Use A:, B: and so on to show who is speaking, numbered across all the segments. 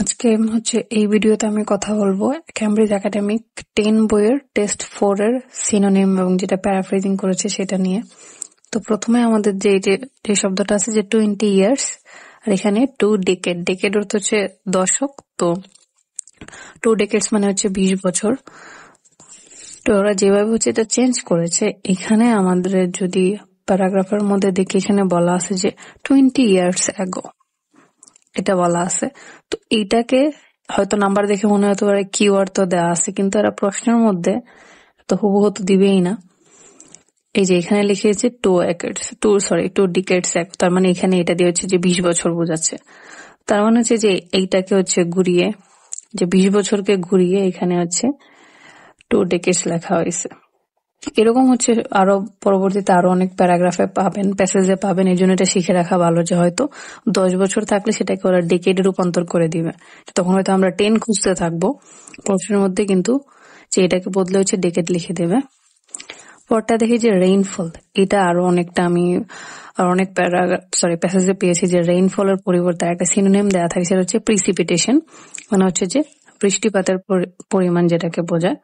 A: আজকে হচ্ছে এই ভিডিওতে আমি কথা বলবো ক্যামব্রিজ একাডেমিক টেন বইয়ের টেস্ট ফোর এর সিনোনিম এবং যেটা প্যারাফ্রেজিং করেছে সেটা নিয়ে তো প্রথমে আমাদের যে যে শব্দটা আছে যে টোয়েন্টি ইয়ার্স আর এখানে টু ডেকেড ডেকেড অর্থ হচ্ছে দশক তো টু ডেকেডস মানে হচ্ছে বিশ বছর তো ওরা যেভাবে হচ্ছে এটা চেঞ্জ করেছে এখানে আমাদের যদি প্যারাগ্রাফের মধ্যে দেখি এখানে বলা আছে যে টোয়েন্টি ইয়ার্স অ্যাগো এটা বলা আছে তো এইটাকে হয়তো নাম্বার দেখে মনে হতে পারে কিওয়ার্ড তো দেওয়া আছে কিন্তু এরা প্রশ্নের মধ্যে তো হুবহু তো দিবেই না এই যে এখানে লিখেছে টু একেটস টু সরি টু ডিকেটস এক তার মানে এখানে এটা দিয়ে হচ্ছে যে বিশ বছর বোঝাচ্ছে তার মানে হচ্ছে যে এইটাকে হচ্ছে ঘুরিয়ে যে বিশ বছরকে ঘুরিয়ে এখানে হচ্ছে টু ডেকেটস লেখা হয়েছে এরকম হচ্ছে আরো পরবর্তীতে আরো অনেক প্যারাগ্রাফে পাবেন প্যাসেজে পাবেন এই জন্য এটা শিখে রাখা ভালো যে হয়তো দশ বছর থাকলে সেটাকে ওরা ডেকেডে রূপান্তর করে দিবে তখন হয়তো আমরা টেন খুঁজতে থাকবো প্রশ্নের মধ্যে কিন্তু যে এটাকে বদলে হচ্ছে ডেকেট লিখে দেবে পরটা দেখি যে রেইনফল এটা আরো অনেকটা আমি আর অনেক প্যারাগ্রাফ সরি প্যাসেজে পেয়েছি যে রেইনফলের পরিবর্তে একটা সিনোনিম দেওয়া থাকে সেটা হচ্ছে প্রিসিপিটেশন মানে হচ্ছে যে বৃষ্টিপাতের পরিমাণ যেটাকে বোঝায়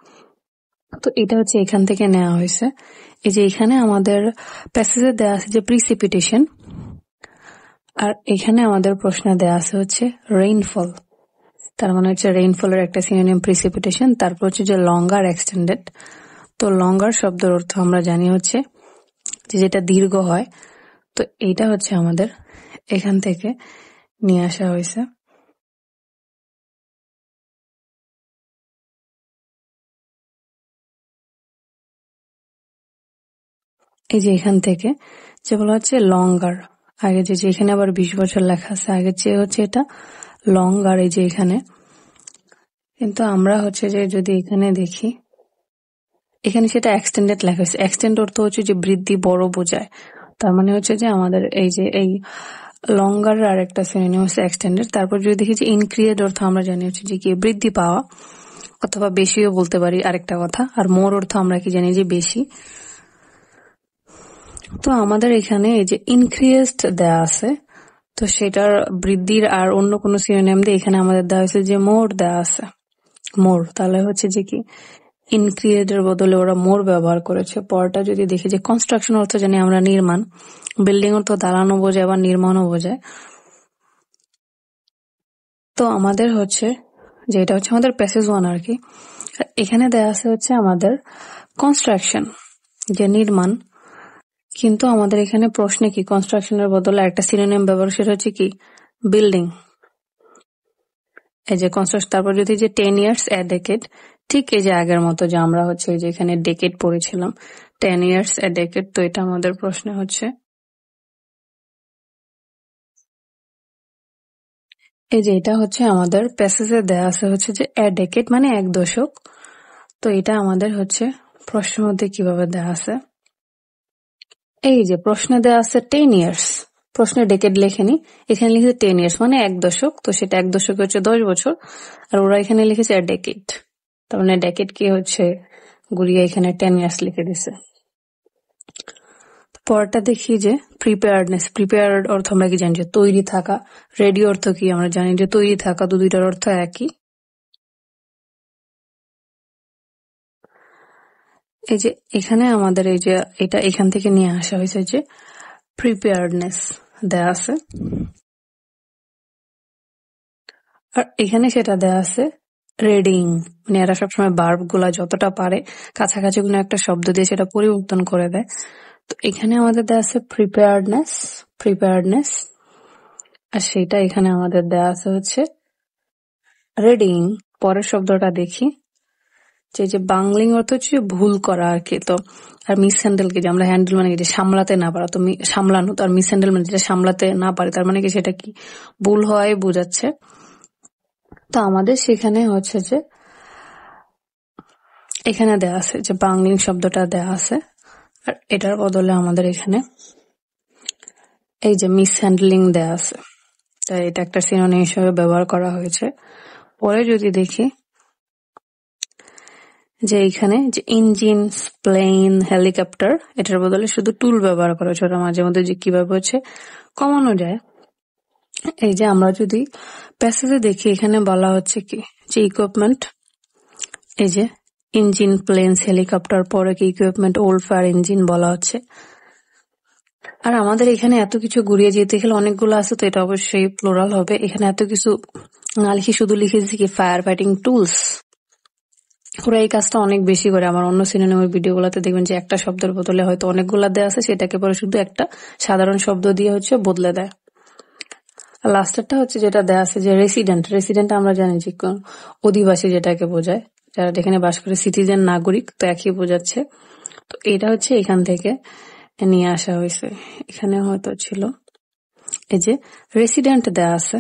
A: তো এটা হচ্ছে এখান থেকে নেওয়া হয়েছে এই যে এখানে আমাদের প্যাসেজে দেওয়া আছে যে প্রিসিপিটেশন আর এখানে আমাদের প্রশ্ন দেওয়া আছে হচ্ছে রেইনফল তার মানে হচ্ছে রেইনফলের একটা সিনোনিয়াম প্রিসিপিটেশন তারপর হচ্ছে যে লঙ্গার এক্সটেন্ডেড তো লঙ্গার শব্দের অর্থ আমরা জানি হচ্ছে যে যেটা দীর্ঘ হয় তো এইটা হচ্ছে আমাদের এখান
B: থেকে নিয়ে আসা হয়েছে
A: এই যে এখান থেকে যে বলা হচ্ছে লঙ্গার আগে যে যেখানে আবার বিশ বছর লেখা আছে আগে চেয়ে হচ্ছে এটা লঙ্গার এই যে এখানে কিন্তু আমরা হচ্ছে যে যদি এখানে দেখি এখানে সেটা এক্সটেন্ডেড লেখা হয়েছে এক্সটেন্ড অর্থ হচ্ছে যে বৃদ্ধি বড় বোঝায় তার মানে হচ্ছে যে আমাদের এই যে এই লঙ্গার আর একটা শ্রেণী হচ্ছে এক্সটেন্ডেড তারপর যদি দেখি যে ইনক্রিয়েড অর্থ আমরা জানি হচ্ছে যে কি বৃদ্ধি পাওয়া অথবা বেশিও বলতে পারি আরেকটা কথা আর মোর অর্থ আমরা কি জানি যে বেশি তো আমাদের এখানে এই যে ইনক্রিজড দেয়া আছে তো সেটার বৃদ্ধির আর অন্য কোনো সিনোনিম দিয়ে এখানে আমাদের দেওয়া হয়েছে যে মোর দেয়া আছে মোর তাহলে হচ্ছে যে কি এর বদলে ওরা মোর ব্যবহার করেছে পরটা যদি দেখি যে কনস্ট্রাকশন অর্থ জানি আমরা নির্মাণ বিল্ডিং অর্থ দাঁড়ানো বোঝায় বা নির্মাণও বোঝায় তো আমাদের হচ্ছে যে এটা হচ্ছে আমাদের প্যাসেজ ওয়ান আর কি এখানে দেয়া আছে হচ্ছে আমাদের কনস্ট্রাকশন যে নির্মাণ কিন্তু আমাদের এখানে প্রশ্নে কি কনস্ট্রাকশনের বদলে একটা সিনোনিম ব্যবহার সেটা হচ্ছে কি বিল্ডিং এই যে কনস্ট্রাকশন তারপর যদি যে টেন ইয়ার্স এ ডেকেট ঠিক এই যে আগের মতো যে আমরা হচ্ছে এই যে এখানে ডেকেট পড়েছিলাম টেন ইয়ার্স এ ডেকেট তো এটা আমাদের প্রশ্নে হচ্ছে এই যে এটা হচ্ছে আমাদের প্যাসেজে দেওয়া আছে হচ্ছে যে এ ডেকেট মানে এক দশক তো এটা আমাদের হচ্ছে প্রশ্নের মধ্যে কিভাবে দেওয়া আছে এই যে প্রশ্নে দেওয়া আছে টেন ইয়ার্স প্রশ্নে ডেকেড লেখেনি এখানে লিখেছে টেন ইয়ার্স মানে এক দশক তো সেটা এক দশক হচ্ছে দশ বছর আর ওরা এখানে লিখেছে ডেকেড তার মানে ডেকেড কি হচ্ছে গুড়িয়া এখানে টেন ইয়ার্স লিখে দিছে পরটা দেখি যে প্রিপেয়ার্ডনেস প্রিপেয়ার্ড অর্থ আমরা কি জানি যে তৈরি থাকা রেডি অর্থ কি আমরা জানি যে তৈরি থাকা দু দুইটার অর্থ একই এই যে এখানে আমাদের এই যে এটা এখান থেকে নিয়ে আসা হয়েছে যে প্রিপেয়ারনেস দেয়া আছে আর এখানে সেটা দেয়া আছে রেডিং মানে এরা সবসময় বার্ব গুলা যতটা পারে কাছাকাছি কোনো একটা শব্দ দিয়ে সেটা পরিবর্তন করে দেয় তো এখানে আমাদের দেয়া আছে প্রিপেয়ারনেস প্রিপেয়ারনেস আর সেটা এখানে আমাদের দেয়া আছে হচ্ছে রেডিং পরের শব্দটা দেখি যে যে বাংলিং অর্থ হচ্ছে ভুল করা আর কি তো আর মিস হ্যান্ডেলকে যে আমরা হ্যান্ডেল মানে যেটা সামলাতে না পারা তো সামলানো তো আর মিস হ্যান্ডেল মানে যেটা সামলাতে না পারে তার মানে কি সেটা কি ভুল হয় বোঝাচ্ছে তো আমাদের সেখানে হচ্ছে যে এখানে দেয়া আছে যে বাংলিং শব্দটা দেয়া আছে আর এটার বদলে আমাদের এখানে এই যে মিস হ্যান্ডেলিং দেয়া আছে তাই এটা একটা সিনোনিম হিসেবে ব্যবহার করা হয়েছে পরে যদি দেখি যে এইখানে যে ইঞ্জিন প্লেন হেলিকপ্টার এটার বদলে শুধু টুল ব্যবহার করা হচ্ছে ওটা মাঝে মধ্যে যে কিভাবে হচ্ছে কমানো যায় এই যে আমরা যদি প্যাসেজে দেখি এখানে বলা হচ্ছে কি যে ইকুইপমেন্ট এই যে ইঞ্জিন প্লেনস হেলিকপ্টার পরে কি ইকুইপমেন্ট ওল্ড ফায়ার ইঞ্জিন বলা হচ্ছে আর আমাদের এখানে এত কিছু ঘুরিয়ে যেতে গেলে অনেকগুলো আছে তো এটা অবশ্যই প্লোরাল হবে এখানে এত কিছু না লিখে শুধু লিখেছি কি ফায়ার ফাইটিং টুলস ওরা এই কাজটা অনেক বেশি করে আমার অন্য সিনেমার ভিডিওগুলোতে দেখবেন যে একটা শব্দের বদলে হয়তো অনেকগুলা দেয়া আছে সেটাকে পরে শুধু একটা সাধারণ শব্দ দিয়ে হচ্ছে বদলে দেয় আর লাস্টারটা হচ্ছে যেটা দেয়া আছে যে রেসিডেন্ট রেসিডেন্ট আমরা জানি যে অধিবাসী যেটাকে বোঝায় যারা যেখানে বাস করে সিটিজেন নাগরিক তো একই বোঝাচ্ছে তো এটা হচ্ছে এখান থেকে নিয়ে আসা হয়েছে এখানে হয়তো ছিল এই যে রেসিডেন্ট দেয়া আছে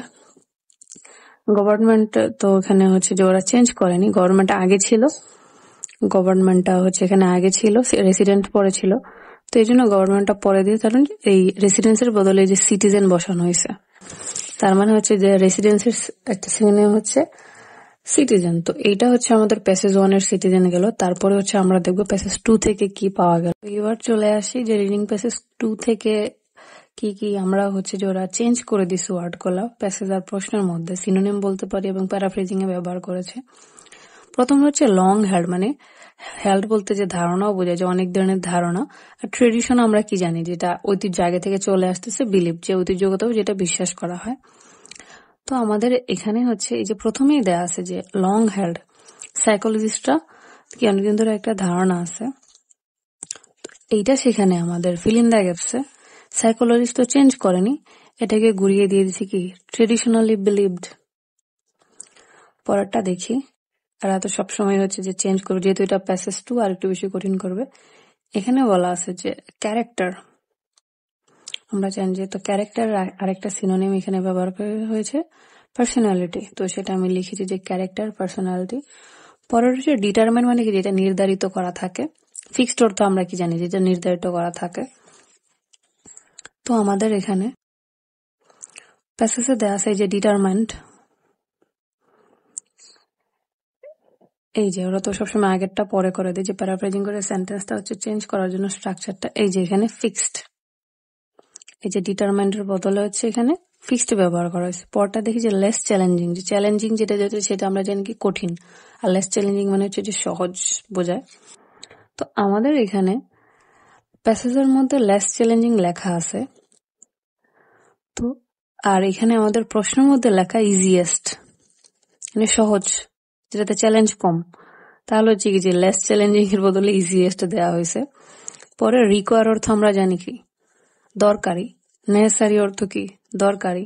A: গভর্নমেন্ট তো এখানে হচ্ছে যে ওরা চেঞ্জ করেনি গভর্নমেন্ট আগে ছিল গভর্নমেন্টটা হচ্ছে এখানে আগে ছিল রেসিডেন্ট পরে ছিল তো এই জন্য গভর্নমেন্টটা পরে দিয়ে কারণ এই রেসিডেন্সের বদলে যে সিটিজেন বসানো হয়েছে তার মানে হচ্ছে যে রেসিডেন্সের একটা সিনেম হচ্ছে সিটিজেন তো এইটা হচ্ছে আমাদের প্যাসেজ ওয়ান এর সিটিজেন গেল তারপরে হচ্ছে আমরা দেখবো প্যাসেজ টু থেকে কি পাওয়া গেল এবার চলে আসি যে রিডিং প্যাসেজ টু থেকে কি কি আমরা হচ্ছে যে ওরা চেঞ্জ করে দিছে ওয়ার্ডগুলা প্যাসেজ আর প্রশ্নের মধ্যে সিনোনিম বলতে পারি এবং প্যারাফ্রেজিং এ ব্যবহার করেছে প্রথম হচ্ছে লং হ্যাল্ড মানে হ্যাল্ড বলতে যে ধারণাও বোঝায় যে অনেক ধরনের ধারণা আর ট্রেডিশন আমরা কি জানি যেটা ঐতিহ্য আগে থেকে চলে আসতেছে বিলিভ যে ঐতিহ্যগত যেটা বিশ্বাস করা হয় তো আমাদের এখানে হচ্ছে এই যে প্রথমেই দেয়া আছে যে লং হ্যাল্ড সাইকোলজিস্টরা কি অনেকদিন ধরে একটা ধারণা আছে এইটা সেখানে আমাদের ফিলিন দ্য গ্যাপসে সাইকোলজিস্ট তো চেঞ্জ করেনি এটাকে ঘুরিয়ে দিয়ে দিছি কি ট্রেডিশনালি বিলিভড পরেরটা দেখি আর তো সবসময় হচ্ছে যে চেঞ্জ করবে যেহেতু এটা প্যাসেজ টু আর একটু বেশি কঠিন করবে এখানে বলা আছে যে ক্যারেক্টার আমরা জানি যে তো ক্যারেক্টার আরেকটা সিনোনিম এখানে ব্যবহার হয়েছে পার্সোনালিটি তো সেটা আমি লিখেছি যে ক্যারেক্টার পার্সোনালিটি পরের হচ্ছে ডিটারমেন্ট মানে কি যেটা নির্ধারিত করা থাকে ফিক্সড অর্থ আমরা কি জানি যেটা নির্ধারিত করা থাকে তো আমাদের এখানে প্যাসেসে দেওয়া আছে যে ডিটারমেন্ট এই যে ওরা তো সবসময় আগেরটা পরে করে দেয় যে প্যারাফ্রাইজিং করে সেন্টেন্সটা হচ্ছে চেঞ্জ করার জন্য স্ট্রাকচারটা এই যে এখানে ফিক্সড এই যে ডিটারমেন্টের বদলে হচ্ছে এখানে ফিক্সড ব্যবহার করা হয়েছে পরটা দেখি যে লেস চ্যালেঞ্জিং যে চ্যালেঞ্জিং যেটা যেহেতু সেটা আমরা জানি কি কঠিন আর লেস চ্যালেঞ্জিং মানে হচ্ছে যে সহজ বোঝায় তো আমাদের এখানে প্যাসেজের মধ্যে লেস চ্যালেঞ্জিং লেখা আছে তো আর এখানে আমাদের প্রশ্নের মধ্যে লেখা ইজিয়েস্ট মানে সহজ যেটাতে চ্যালেঞ্জ কম তাহলে হচ্ছে কি যে লেস চ্যালেঞ্জিং এর বদলে ইজিয়েস্ট দেওয়া হয়েছে পরে রিকোয়ার অর্থ আমরা জানি কি দরকারি নেসারি অর্থ কি দরকারি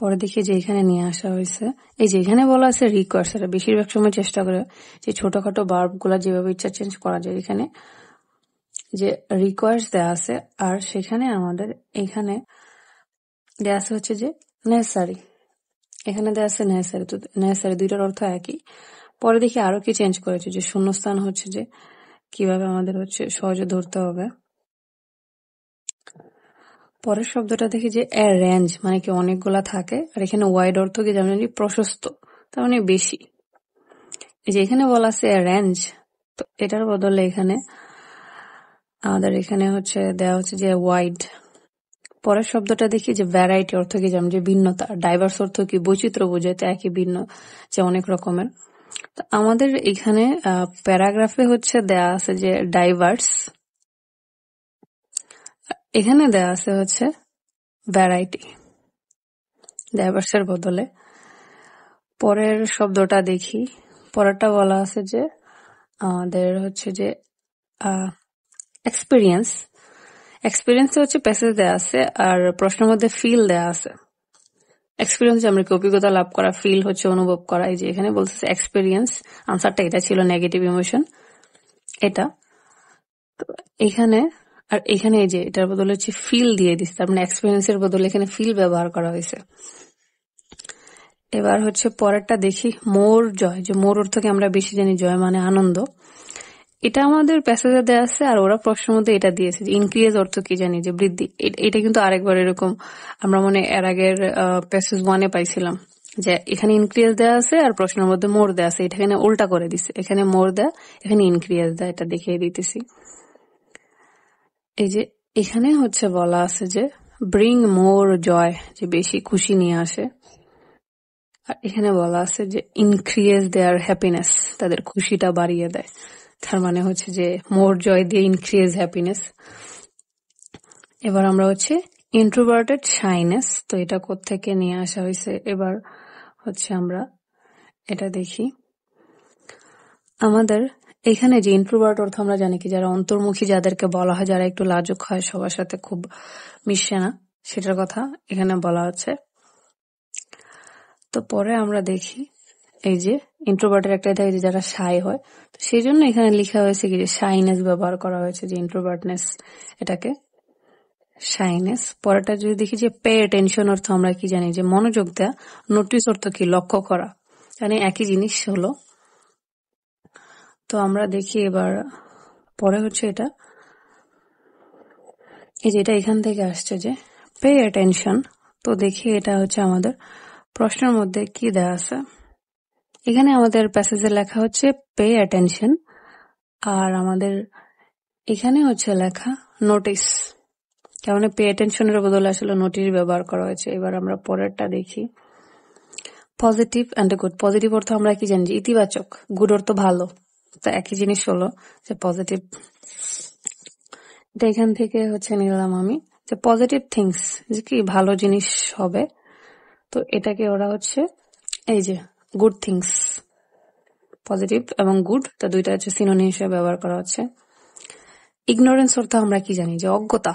A: পরে দেখি যে এখানে নিয়ে আসা হয়েছে এই যে এখানে বলা আছে রিকোয়ার্স এটা বেশিরভাগ সময় চেষ্টা করে যে ছোটখাটো বার্বগুলো যেভাবে ইচ্ছা চেঞ্জ করা যায় এখানে যে রিকোয়ার্স দেওয়া আছে আর সেখানে আমাদের এখানে দেওয়া আছে হচ্ছে যে নেসারি এখানে দেওয়া আছে নেসারি তো নেসারি দুইটার অর্থ একই পরে দেখি আরো কি চেঞ্জ করেছে যে শূন্যস্থান হচ্ছে যে কিভাবে আমাদের হচ্ছে সহজে ধরতে হবে পরের শব্দটা দেখি যে এ রেঞ্জ মানে কি অনেকগুলা থাকে আর এখানে ওয়াইড অর্থ কি যেমন প্রশস্ত তার মানে বেশি এই যে এখানে বলা আছে এ রেঞ্জ তো এটার বদলে এখানে আমাদের এখানে হচ্ছে দেওয়া হচ্ছে যে ওয়াইড পরের শব্দটা দেখি যে ভ্যারাইটি অর্থ কি যেমন যে ভিন্নতা ডাইভার্স অর্থ কি বৈচিত্র্য বোঝাতে একই ভিন্ন যে অনেক রকমের তো আমাদের এখানে প্যারাগ্রাফে হচ্ছে দেয়া আছে যে ডাইভার্স এখানে দেওয়া আছে হচ্ছে ভ্যারাইটি ডাইভার্সের বদলে পরের শব্দটা দেখি পরেরটা বলা আছে যে আমাদের হচ্ছে যে এক্সপিরিয়েন্স এক্সপিরিয়েন্স হচ্ছে প্যাসেজ দেওয়া আছে আর প্রশ্নের মধ্যে ফিল দেওয়া আছে এক্সপিরিয়েন্স আমরা অভিজ্ঞতা লাভ করা ফিল হচ্ছে অনুভব করা এই যে এখানে বলতেছে এক্সপিরিয়েন্স আনসারটা এটা ছিল নেগেটিভ ইমোশন এটা তো এখানে আর এখানে যে এটার বদলে হচ্ছে ফিল দিয়ে দিচ্ছে তার মানে এক্সপিরিয়েন্স এর বদলে এখানে ফিল ব্যবহার করা হয়েছে এবার হচ্ছে পরেরটা দেখি মোর জয় যে মোর অর্থকে আমরা বেশি জানি জয় মানে আনন্দ এটা আমাদের প্যাসেজে দেওয়া আছে আর ওরা প্রশ্নের মধ্যে এটা দিয়েছে যে ইনক্রিজ অর্থ কি জানি যে বৃদ্ধি এটা কিন্তু আরেকবার এরকম আমরা মনে এর আগের প্যাসেজ ওয়ানে পাইছিলাম যে এখানে ইনক্রিয়াস দেওয়া আছে আর প্রশ্নের মধ্যে মোর দেওয়া আছে এটা এখানে উল্টা করে দিছে এখানে মোর দেয়া এখানে ইনক্রিয়াস দেয় এটা দেখিয়ে দিতেছি এই যে এখানে হচ্ছে বলা আছে যে ব্রিং মোর জয় যে বেশি খুশি নিয়ে আসে আর এখানে বলা আছে যে ইনক্রিয়েজ দেয়ার হ্যাপিনেস তাদের খুশিটা বাড়িয়ে দেয় তার মানে হচ্ছে যে মোর জয় দিয়ে ইনক্রিয়েজ হ্যাপিনেস এবার আমরা হচ্ছে ইন্ট্রোভার্টেড শাইনেস তো এটা কোথেকে নিয়ে আসা হয়েছে এবার হচ্ছে আমরা এটা দেখি আমাদের এখানে যে ইন্ট্রোভার্ট অর্থ আমরা জানি কি যারা অন্তর্মুখী যাদেরকে বলা হয় যারা একটু লাজুক হয় সবার সাথে খুব মিশে না সেটার কথা এখানে বলা হচ্ছে তো পরে আমরা দেখি এই যে ইন্ট্রোভার্টের একটা থাকে যে যারা সাই হয় তো সেই জন্য এখানে লেখা হয়েছে কি যে সাইনেস ব্যবহার করা হয়েছে যে ইন্ট্রোভার্টনেস এটাকে সাইনেস পরেটা যদি দেখি যে পে টেনশন অর্থ আমরা কি জানি যে মনোযোগ দেয়া নোটিস অর্থ কি লক্ষ্য করা মানে একই জিনিস হলো তো আমরা দেখি এবার পরে হচ্ছে এটা এই যে এটা এখান থেকে আসছে যে পে অ্যাটেনশন তো দেখি এটা হচ্ছে আমাদের প্রশ্নের মধ্যে কি দেওয়া আছে এখানে আমাদের প্যাসেজে লেখা হচ্ছে পে অ্যাটেনশন আর আমাদের এখানে হচ্ছে লেখা নোটিস কেমন পে অ্যাটেনশনের বদলে আসলে নোটিশ ব্যবহার করা হয়েছে এবার আমরা পরেরটা দেখি পজিটিভ অ্যান্ড গুড পজিটিভ অর্থ আমরা কি জানি ইতিবাচক গুড অর্থ ভালো তো একই জিনিস হলো যে পজিটিভ এখান থেকে হচ্ছে নিলাম আমি যে পজিটিভ থিংস যে কি ভালো জিনিস হবে তো এটাকে ওরা হচ্ছে এই যে গুড থিংস পজিটিভ এবং গুড তা দুইটা হচ্ছে সিনোনি হিসেবে ব্যবহার করা হচ্ছে ইগনোরেন্স অর্থ আমরা কি জানি যে অজ্ঞতা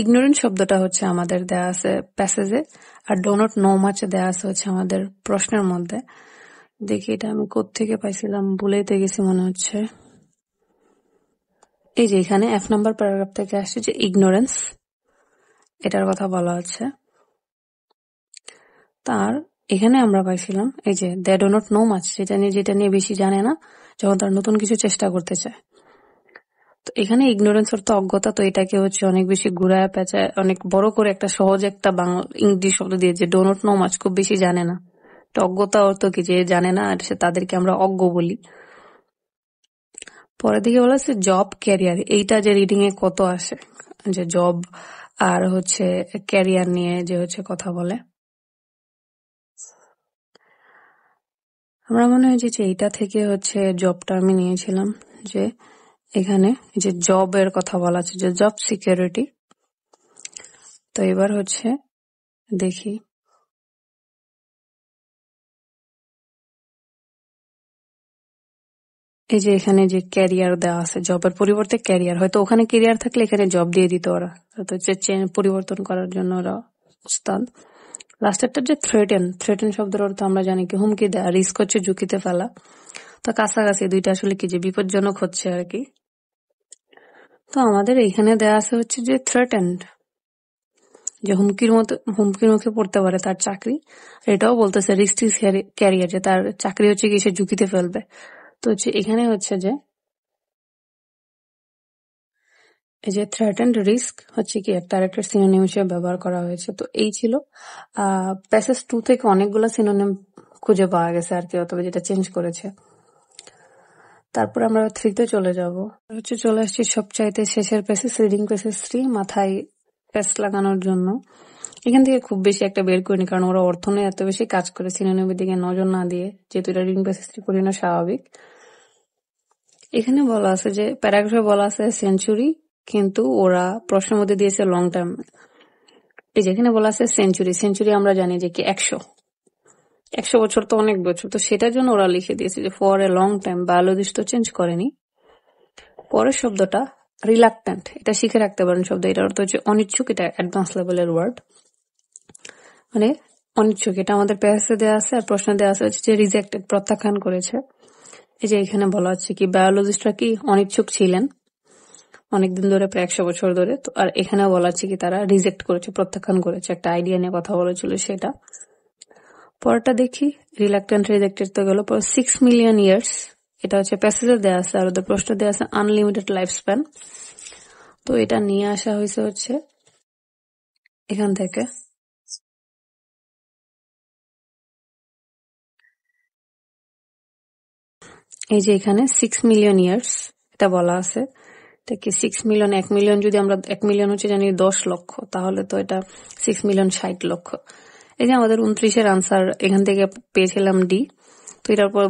A: ইগনোরেন্স শব্দটা হচ্ছে আমাদের দেয়া আছে প্যাসেজে আর ডো নট নো মাচ দেয়া আছে হচ্ছে আমাদের প্রশ্নের মধ্যে দেখি এটা আমি কোত্থেকে পাইছিলাম ভুলেইতে গেছি মনে হচ্ছে এই যে এখানে এফ নাম্বার প্যারাগ্রাফ থেকে আসছে যে ইগনোরেন্স এটার কথা বলা হচ্ছে তার এখানে আমরা পাইছিলাম এই যে they do not know much যেটা নিয়ে যেটা নিয়ে বেশি জানে না যখন তার নতুন কিছু চেষ্টা করতে চায় তো এখানে ইগনোরেন্স অর্থ অজ্ঞতা তো এটাকে হচ্ছে অনেক বেশি ঘুরায় পেঁচায় অনেক বড় করে একটা সহজ একটা বাংলা ইংলিশ শব্দ দিয়ে যে ডো নট নো মাছ খুব বেশি জানে না অজ্ঞতা অর্থ কি যে জানে না আর সে তাদেরকে আমরা অজ্ঞ বলি পরে দিকে বলা হচ্ছে জব ক্যারিয়ার এইটা যে রিডিং এ কত আসে যে জব আর হচ্ছে ক্যারিয়ার নিয়ে যে হচ্ছে কথা বলে আমরা মনে হয়েছি যে এইটা থেকে হচ্ছে জবটা আমি নিয়েছিলাম যে এখানে যে জব এর কথা বলা আছে যে জব সিকিউরিটি তো এবার হচ্ছে দেখি এই যে এখানে যে ক্যারিয়ার দেওয়া আছে জবের পরিবর্তে ক্যারিয়ার হয়তো ওখানে ক্যারিয়ার থাকলে এখানে জব দিয়ে দিত ওরা পরিবর্তন করার জন্য ওরা উস্তাদ লাস্টেরটা যে থ্রেটেন থ্রেটেন শব্দের অর্থ আমরা জানি কি হুমকি দেয়া রিস্ক হচ্ছে ঝুঁকিতে ফেলা তো কাছাকাছি দুইটা আসলে কি যে বিপজ্জনক হচ্ছে আর কি তো আমাদের এইখানে দেয়া আছে হচ্ছে যে থ্রেটেন্ড যে হুমকির মতো হুমকির মুখে পড়তে পারে তার চাকরি এটাও বলতেছে রিস্ক ক্যারিয়ার যে তার চাকরি হচ্ছে কি সে ঝুঁকিতে ফেলবে তো হচ্ছে এখানে হচ্ছে যে এই যে থ্রেটেন্ড রিস্ক হচ্ছে কি তার একটা সিনোনিম হিসেবে ব্যবহার করা হয়েছে তো এই ছিল প্যাসেজ টু থেকে অনেকগুলো সিনোনিম খুঁজে পাওয়া গেছে আর কি অথবা যেটা চেঞ্জ করেছে তারপর আমরা থ্রিতে চলে যাব হচ্ছে চলে আসছি সবচাইতে শেষের প্যাসেজ রিডিং প্যাসেজ থ্রি মাথায় প্যাস লাগানোর জন্য এখান থেকে খুব বেশি একটা বের করিনি কারণ ওরা অর্থ নিয়ে এত বেশি কাজ করে সিনোনিমের দিকে নজর না দিয়ে যেহেতু এটা রিডিং প্যাসেজ থ্রি করি না স্বাভাবিক এখানে বলা আছে যে প্যারাগ্রাফে বলা আছে সেঞ্চুরি কিন্তু ওরা প্রশ্নের মধ্যে দিয়েছে লং টার্ম এই যেখানে বলা আছে সেঞ্চুরি সেঞ্চুরি আমরা জানি যে কি একশো একশো বছর তো অনেক বছর তো সেটার জন্য ওরা লিখে দিয়েছে যে for a long time biologist তো চেঞ্জ করেনি পরের শব্দটা রিলাক্টেন্ট এটা শিখে রাখতে পারেন শব্দ এটার অর্থ হচ্ছে অনিচ্ছুক এটা অ্যাডভান্স লেভেলের ওয়ার্ড মানে অনিচ্ছুক এটা আমাদের প্যারাসে দেওয়া আছে আর প্রশ্ন দেওয়া আছে হচ্ছে যে রিজেক্টেড প্রত্যাখ্যান করেছে এই যে এখানে বলা হচ্ছে কি বায়োলজিস্টরা কি অনিচ্ছুক ছিলেন অনেকদিন ধরে প্রায় একশো বছর ধরে তো আর এখানে বলা হচ্ছে কি তারা রিজেক্ট করেছে প্রত্যাখ্যান করেছে একটা আইডিয়া নিয়ে কথা বলেছিল সেটা পরটা দেখি রিলাক্টেন্ট রিজেক্টেড তো গেল পর সিক্স মিলিয়ন ইয়ার্স এটা হচ্ছে প্যাসেজার দেওয়া আছে আর ওদের প্রশ্ন দেওয়া আছে আনলিমিটেড লাইফ স্প্যান তো এটা নিয়ে আসা হয়েছে হচ্ছে এখান থেকে এই যে এখানে সিক্স মিলিয়ন ইয়ার্স এটা বলা আছে এটাকে সিক্স মিলিয়ন এক মিলিয়ন যদি আমরা এক মিলিয়ন হচ্ছে জানি দশ লক্ষ তাহলে তো এটা সিক্স মিলিয়ন ষাট লক্ষ এই যে আমাদের উনত্রিশের আনসার এখান থেকে পেয়েছিলাম ডি তো এটার পর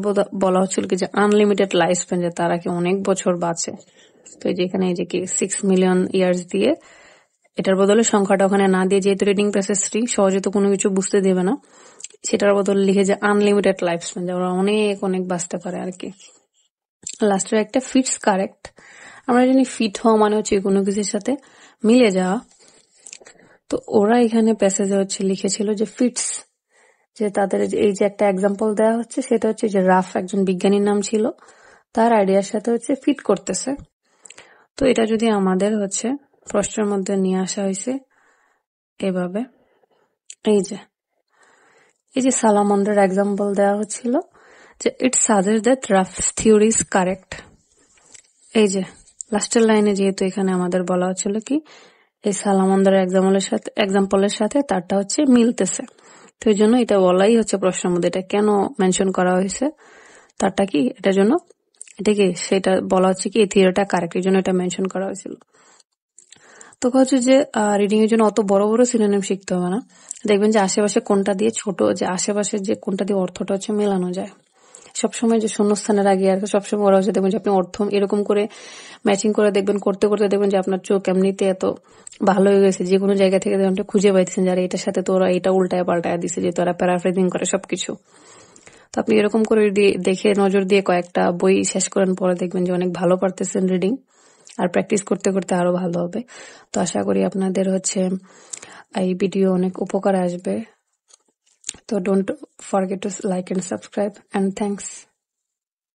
A: বলা হচ্ছিল কি যে আনলিমিটেড লাইফ স্পেন যে তারা কি অনেক বছর বাঁচে তো এই যে এখানে এই যে কি সিক্স মিলিয়ন ইয়ার্স দিয়ে এটার বদলে সংখ্যাটা ওখানে না দিয়ে যেহেতু রিডিং প্রসেস থ্রি সহজে তো কোনো কিছু বুঝতে দেবে না সেটার বদল যে আনলিমিটেড লাইফ স্প্যান ওরা অনেক অনেক বাঁচতে পারে আর কি লাস্টের একটা ফিটস কারেক্ট আমরা জানি ফিট হওয়া মানে হচ্ছে কোনো কিছুর সাথে মিলে যাওয়া তো ওরা এখানে প্যাসেজে হচ্ছে লিখেছিল যে ফিটস যে তাদের এই যে একটা এক্সাম্পল দেওয়া হচ্ছে সেটা হচ্ছে যে রাফ একজন বিজ্ঞানীর নাম ছিল তার আইডিয়ার সাথে হচ্ছে ফিট করতেছে তো এটা যদি আমাদের হচ্ছে প্রশ্নের মধ্যে নিয়ে আসা হয়েছে এভাবে এই যে এই যে সালামন্ডের এক্সাম্পল দেওয়া হচ্ছিল যে it suggest that rough theory is correct এই যে লাস্টের লাইনে যেহেতু এখানে আমাদের বলা হচ্ছিল কি এই সালামন্দার এক্সাম্পলের সাথে এক্সাম্পলের সাথে তারটা হচ্ছে মিলতেছে তো এই জন্য এটা বলাই হচ্ছে প্রশ্নের মধ্যে এটা কেন মেনশন করা হয়েছে তারটা কি এটার জন্য এটা কি সেটা বলা হচ্ছে কি এই থিওরিটা কারেক্ট এই জন্য এটা মেনশন করা হয়েছিল পার্থক্য হচ্ছে যে রিডিং এর জন্য অত বড় বড় সিনোনিম শিখতে হবে না দেখবেন যে আশেপাশে কোনটা দিয়ে ছোট যে আশেপাশে যে কোনটা দিয়ে অর্থটা হচ্ছে মেলানো যায় সবসময় যে শূন্যস্থানের আগে আর সবসময় ওরা হচ্ছে দেখবেন যে আপনি অর্থ এরকম করে ম্যাচিং করে দেখবেন করতে করতে দেখবেন যে আপনার চোখ এমনিতে এত ভালো হয়ে গেছে যে কোনো জায়গা থেকে দেখবেন খুঁজে পাইতেছেন যারা এটার সাথে তো ওরা এটা উল্টায় পাল্টায় দিছে যে তোরা প্যারাফ্রেজিং করে সবকিছু তো আপনি এরকম করে দেখে নজর দিয়ে কয়েকটা বই শেষ করেন পরে দেখবেন যে অনেক ভালো পারতেছেন রিডিং আর প্র্যাকটিস করতে করতে আরো ভালো হবে তো আশা করি আপনাদের হচ্ছে এই ভিডিও অনেক উপকার আসবে তো don't forget to like and subscribe and thanks